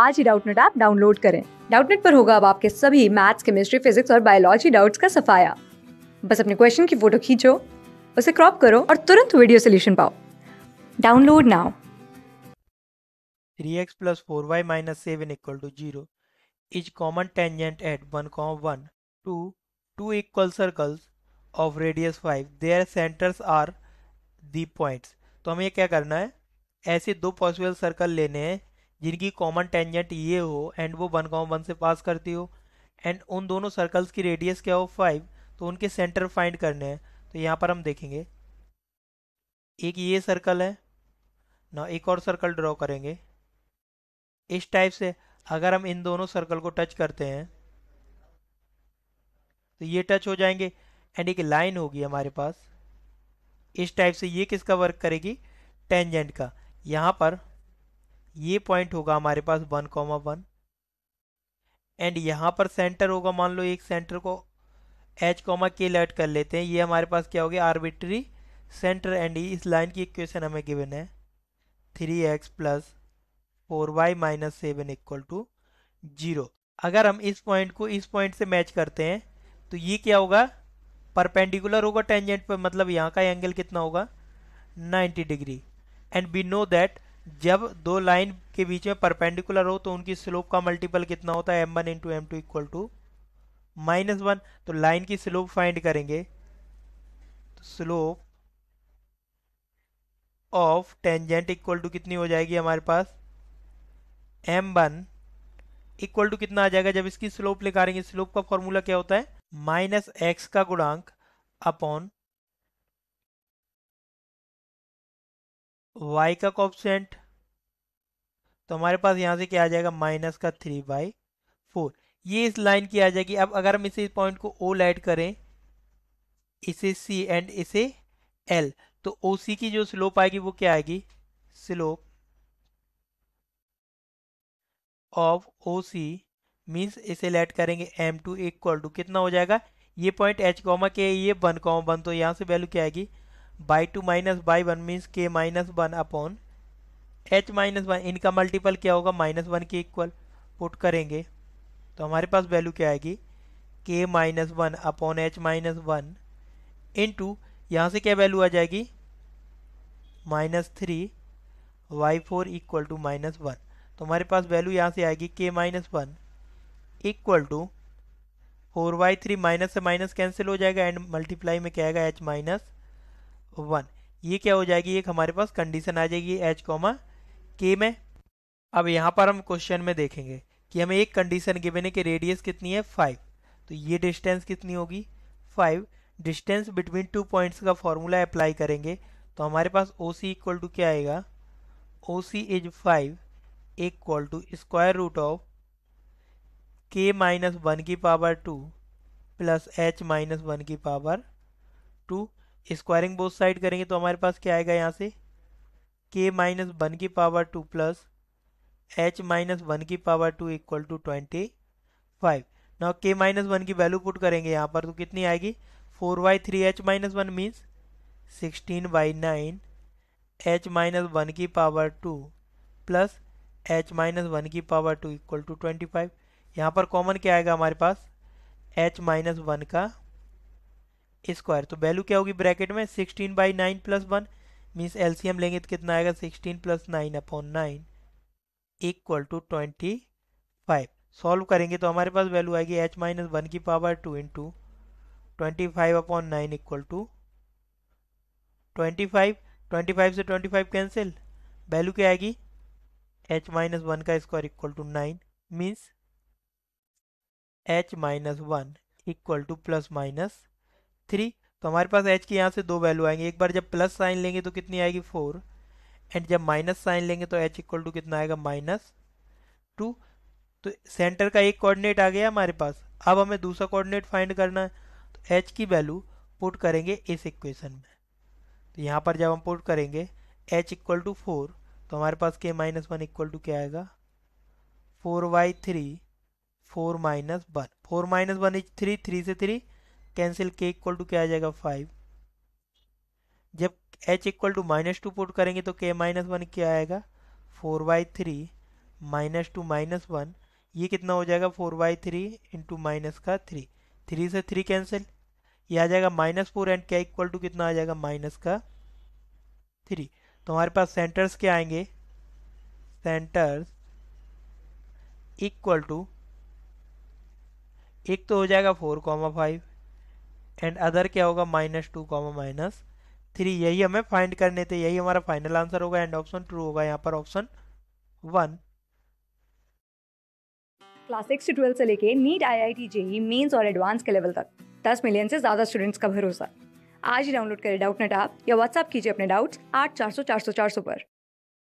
आज ही Doubtnut app download करें डाउटनेट पर होगा अब आपके सभी मैथ्स केमिस्ट्री फिजिक्स और बायोलॉजी डाउट्स का सफाया बस अपने क्वेश्चन की फोटो खींचो उसे क्रॉप करो और तुरंत वीडियो सोल्यूशन पाओ download now 3x plus 4y minus 7 equal to 0 is common tangent at 1, 1 to two equal circles of radius 5. Their centers are the points. तो हमें क्या करना है ऐसे दो पॉसिबल सर्कल लेने हैं जिनकी कॉमन टेंजेंट ये हो एंड वो वन कॉम वन से पास करती हो एंड उन दोनों सर्कल्स की रेडियस क्या हो फाइव तो उनके सेंटर फाइंड करने हैं तो यहाँ पर हम देखेंगे एक ये सर्कल है ना एक और सर्कल ड्रॉ करेंगे इस टाइप से अगर हम इन दोनों सर्कल को टच करते हैं तो ये टच हो जाएंगे एंड एक लाइन होगी हमारे पास इस टाइप से ये किसका वर्क करेगी टेंजेंट का यहाँ पर ये पॉइंट होगा हमारे पास वन कॉमा वन एंड यहाँ पर सेंटर होगा मान लो एक सेंटर को एच कॉमा के लर्ट कर लेते हैं ये हमारे पास क्या हो गया आर्बिट्री सेंटर एंड इस लाइन की इक्वेशन हमें गिवन है three X plus four Y minus seven equal to zero अगर हम इस पॉइंट को इस पॉइंट से मैच करते हैं तो ये क्या होगा परपेंडिकुलर होगा टेंजेंट पर मतलब यहाँ का एंगल कितना होगा ninety degree and we know that जब दो लाइन के बीच में परपेंडिकुलर हो तो उनकी स्लोप का मल्टीपल कितना होता है M one into M two equal to minus one तो लाइन की स्लोप फाइंड करेंगे तो slope of tangent equal to कितनी हो जाएगी हमारे पास एम वन इक्वल टू कितना आ जाएगा जब इसकी स्लोप निकालेंगे स्लोप का फॉर्मूला क्या होता है माइनस एक्स का गुणांक अपॉन y का कॉप्सेंट तो हमारे पास यहाँ से क्या आ जाएगा माइनस का थ्री बाई फोर ये इस लाइन की आ जाएगी अब अगर हम इसे इस पॉइंट को ओ लाइट करें इसे सी एंड इसे एल तो ओ सी की जो स्लोप आएगी वो क्या आएगी slope of O C means इसे लाइट करेंगे एम टू इक्वल टू कितना हो जाएगा ये पॉइंट एच कॉमा के ये वन कॉमा वन तो यहाँ से वैल्यू क्या आएगी by two minus by one means K minus one upon H minus one इनका मल्टीपल क्या होगा माइनस वन के इक्वल पुट करेंगे तो हमारे पास वैल्यू क्या आएगी K minus one upon H minus one into यहाँ से क्या वैल्यू आ जाएगी minus three Y four equal to minus one तो हमारे पास वैल्यू यहाँ से आएगी K minus one equal to four by three minus से माइनस कैंसिल हो जाएगा एंड मल्टीप्लाई में क्या आएगा एच माइनस वन ये क्या हो जाएगी एक हमारे पास कंडीशन आ जाएगी एच कॉमा के में अब यहाँ पर हम क्वेश्चन में देखेंगे कि हमें एक कंडीशन गिवन है कि रेडियस कितनी है फाइव तो ये डिस्टेंस कितनी होगी five distance between two points का फॉर्मूला अप्लाई करेंगे तो हमारे पास ओ सी इक्वल टू क्या आएगा O C is five equal to square root of K minus one की power two plus H minus one की power two squaring both side करेंगे तो हमारे पास क्या आएगा यहाँ से के माइनस वन की power two plus H minus one की power two equal to twenty five ना के माइनस वन की वैल्यू पुट करेंगे यहाँ पर तो कितनी आएगी four by three H minus one means sixteen by nine H minus one की power two plus H minus one की power two equal to twenty five यहाँ पर कॉमन क्या आएगा हमारे पास एच माइनस वन का स्क्वायर तो वैल्यू क्या होगी ब्रैकेट में sixteen by nine plus one means LCM लेंगे तो कितना आएगा sixteen plus nine upon nine equal to twenty five solve करेंगे तो हमारे पास वैल्यू आएगी एच माइनस वन की power two into twenty five upon nine equal to twenty five twenty five से ट्वेंटी फाइव कैंसिल वैल्यू क्या आएगी H minus one का square equal to nine means H minus one equal to plus minus three तो हमारे पास H के यहाँ से दो वैल्यू आएंगे एक बार जब प्लस साइन लेंगे तो कितनी आएगी फोर एंड जब माइनस साइन लेंगे तो एच इक्वल टू कितना आएगा माइनस टू तो सेंटर का एक कोऑर्डिनेट आ गया हमारे पास अब हमें दूसरा कोऑर्डिनेट फाइंड करना है तो एच की वैल्यू पुट करेंगे इस इक्वेशन में तो यहाँ पर जब हम पुट करेंगे एच इक्वल टू फोर तो हमारे पास के माइनस वन इक्वल टू क्या आएगा four by three four minus one four minus one is three three से three cancel K equal to क्या आ जाएगा फाइव जब H equal to minus two put करेंगे तो के माइनस वन क्या आएगा four by three minus two minus one ये कितना हो जाएगा four by three into minus का थ्री थ्री से थ्री कैंसिल ये आ जाएगा माइनस फोर एंड क्या इक्वल टू कितना आ जाएगा माइनस का थ्री तो हमारे पास सेंटर्स क्या आएंगे सेंटर्स इक्वल टू एक तो हो जाएगा four comma five and other क्या होगा minus two comma minus three यही हमें फाइंड करने थे यही हमारा फाइनल आंसर होगा एंड ऑप्शन ट्रू होगा यहाँ पर ऑप्शन वन क्लास सिक्स से ट्वेल्थ से लेके NEET I I T JEE Mains और एडवांस के लेवल तक दस मिलियन से ज़्यादा स्टूडेंट्स का भरोसा आज ही डाउनलोड करें डाउट नेट आप या व्हाट्सअप कीजिए अपने डाउट्स आठ चार सौ चार सौ चार सौ पर